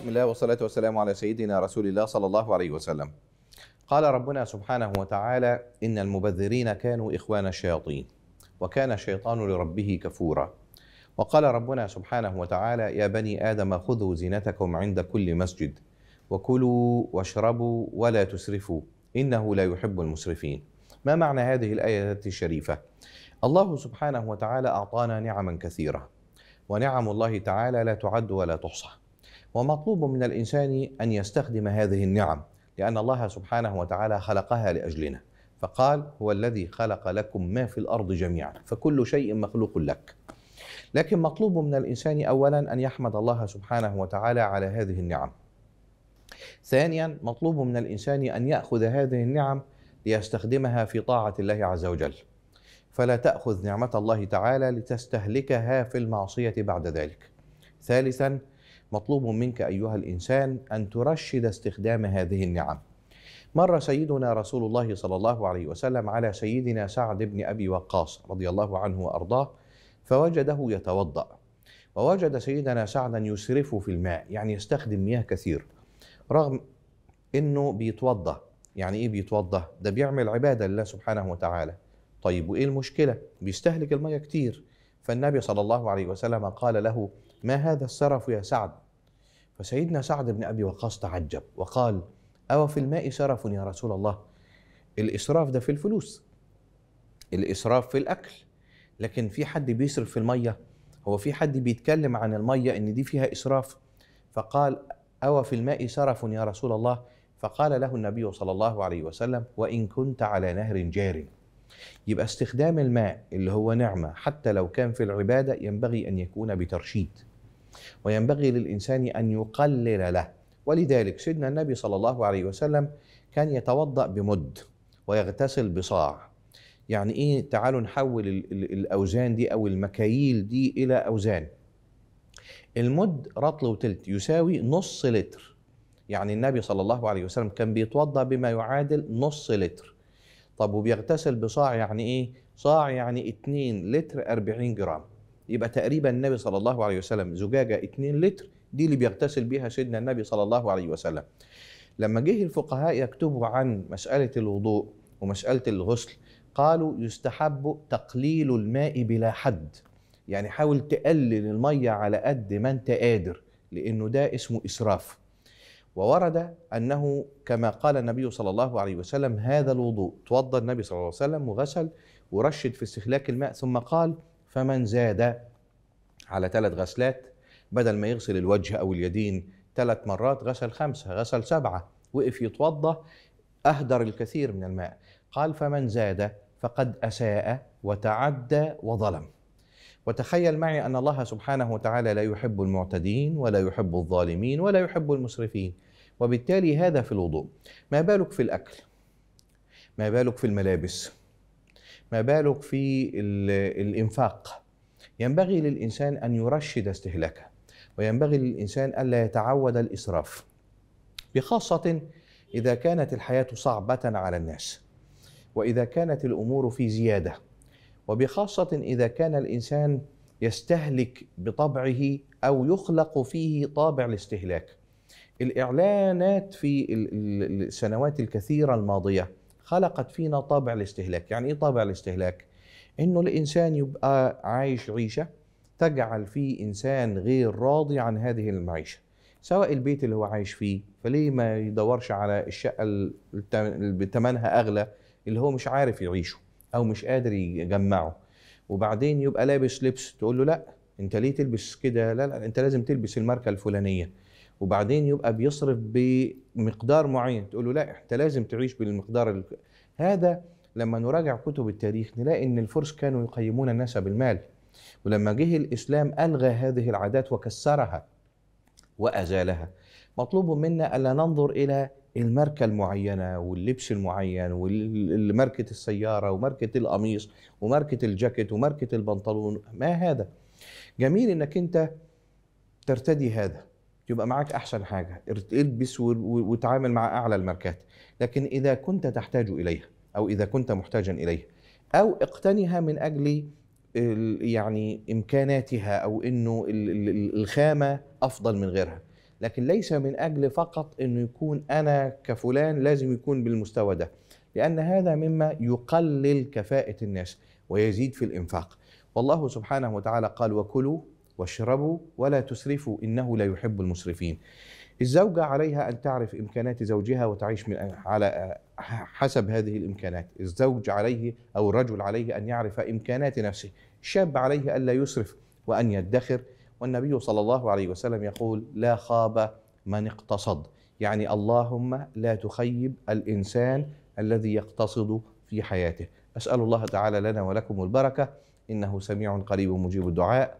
بسم الله والصلاة والسلام على سيدنا رسول الله صلى الله عليه وسلم قال ربنا سبحانه وتعالى إن المبذرين كانوا إخوان الشياطين وكان الشيطان لربه كفورا وقال ربنا سبحانه وتعالى يا بني آدم خذوا زينتكم عند كل مسجد وكلوا واشربوا ولا تسرفوا إنه لا يحب المسرفين ما معنى هذه الآية الشريفة؟ الله سبحانه وتعالى أعطانا نعما كثيرة ونعم الله تعالى لا تعد ولا تحصى ومطلوب من الانسان ان يستخدم هذه النعم لان الله سبحانه وتعالى خلقها لاجلنا فقال هو الذي خلق لكم ما في الارض جميعا فكل شيء مخلوق لك لكن مطلوب من الانسان اولا ان يحمد الله سبحانه وتعالى على هذه النعم ثانيا مطلوب من الانسان ان ياخذ هذه النعم ليستخدمها في طاعه الله عز وجل فلا تاخذ نعمه الله تعالى لتستهلكها في المعصيه بعد ذلك ثالثا مطلوب منك ايها الانسان ان ترشد استخدام هذه النعم مر سيدنا رسول الله صلى الله عليه وسلم على سيدنا سعد بن ابي وقاص رضي الله عنه وارضاه فوجده يتوضا ووجد سيدنا سعدا يسرف في الماء يعني يستخدم مياه كثير رغم انه بيتوضا يعني ايه بيتوضا ده بيعمل عباده لله سبحانه وتعالى طيب وايه المشكله بيستهلك المياه كتير فالنبي صلى الله عليه وسلم قال له ما هذا السرف يا سعد فسيدنا سعد بن أبي وقاص تعجب وقال أو في الماء سرف يا رسول الله الإسراف ده في الفلوس الإسراف في الأكل لكن في حد بيصرف في المية هو في حد بيتكلم عن المية إن دي فيها إسراف فقال أو في الماء سرف يا رسول الله فقال له النبي صلى الله عليه وسلم وإن كنت على نهر جار يبقى استخدام الماء اللي هو نعمة حتى لو كان في العبادة ينبغي أن يكون بترشيد وينبغي للإنسان أن يقلل له ولذلك سيدنا النبي صلى الله عليه وسلم كان يتوضأ بمد ويغتسل بصاع يعني إيه تعالوا نحول الأوزان دي أو المكاييل دي إلى أوزان المد رطل وتلت يساوي نص لتر يعني النبي صلى الله عليه وسلم كان بيتوضأ بما يعادل نص لتر طب وبيغتسل بصاع يعني إيه؟ صاع يعني 2 لتر 40 جرام يبقى تقريبا النبي صلى الله عليه وسلم زجاجه 2 لتر دي اللي بيغتسل بيها سيدنا النبي صلى الله عليه وسلم لما جه الفقهاء يكتبوا عن مساله الوضوء ومساله الغسل قالوا يستحب تقليل الماء بلا حد يعني حاول تقلل الميه على قد ما انت قادر لانه ده اسمه اسراف وورد انه كما قال النبي صلى الله عليه وسلم هذا الوضوء توضى النبي صلى الله عليه وسلم وغسل ورشد في استهلاك الماء ثم قال فمن زاد على ثلاث غسلات بدل ما يغسل الوجه أو اليدين ثلاث مرات غسل خمسة غسل سبعة وقف يتوضأ أهدر الكثير من الماء قال فمن زاد فقد أساء وتعدى وظلم وتخيل معي أن الله سبحانه وتعالى لا يحب المعتدين ولا يحب الظالمين ولا يحب المسرفين وبالتالي هذا في الوضوء ما بالك في الأكل ما بالك في الملابس ما بالك في الإنفاق ينبغي للإنسان أن يرشد استهلاكه وينبغي للإنسان ألا يتعود الإسراف بخاصة إذا كانت الحياة صعبة على الناس وإذا كانت الأمور في زيادة وبخاصة إذا كان الإنسان يستهلك بطبعه أو يخلق فيه طابع الاستهلاك الإعلانات في السنوات الكثيرة الماضية خلقت فينا طابع الاستهلاك يعني ايه طابع الاستهلاك انه الانسان يبقى عايش عيشه تجعل فيه انسان غير راضي عن هذه المعيشه سواء البيت اللي هو عايش فيه فليه ما يدورش على الشقه اللي بتمنها اغلى اللي هو مش عارف يعيشه او مش قادر يجمعه وبعدين يبقى لابس لبس تقول له لا انت ليه تلبس كده لا لا انت لازم تلبس الماركه الفلانيه وبعدين يبقى بيصرف بمقدار معين تقول له لا انت لازم تعيش بالمقدار ال... هذا لما نراجع كتب التاريخ نلاقي ان الفرس كانوا يقيمون الناس بالمال ولما جه الاسلام الغى هذه العادات وكسرها وازالها مطلوب منا الا ننظر الى الماركه المعينه واللبس المعين وماركه السياره وماركه القميص وماركه الجاكيت وماركه البنطلون ما هذا جميل انك انت ترتدي هذا يبقى معاك احسن حاجه البس وتعامل مع اعلى الماركات لكن اذا كنت تحتاج اليها او اذا كنت محتاجا اليها او اقتنها من اجل يعني امكاناتها او انه الخامه افضل من غيرها لكن ليس من اجل فقط انه يكون انا كفلان لازم يكون بالمستوى ده لان هذا مما يقلل كفاءه الناس ويزيد في الانفاق والله سبحانه وتعالى قال وكلوا واشربوا ولا تسرفوا إنه لا يحب المسرفين الزوجة عليها أن تعرف إمكانات زوجها وتعيش من على حسب هذه الإمكانات الزوج عليه أو الرجل عليه أن يعرف إمكانات نفسه الشاب عليه ألا يسرف وأن يدخر والنبي صلى الله عليه وسلم يقول لا خاب من اقتصد يعني اللهم لا تخيب الإنسان الذي يقتصد في حياته أسأل الله تعالى لنا ولكم البركة إنه سميع قريب مجيب الدعاء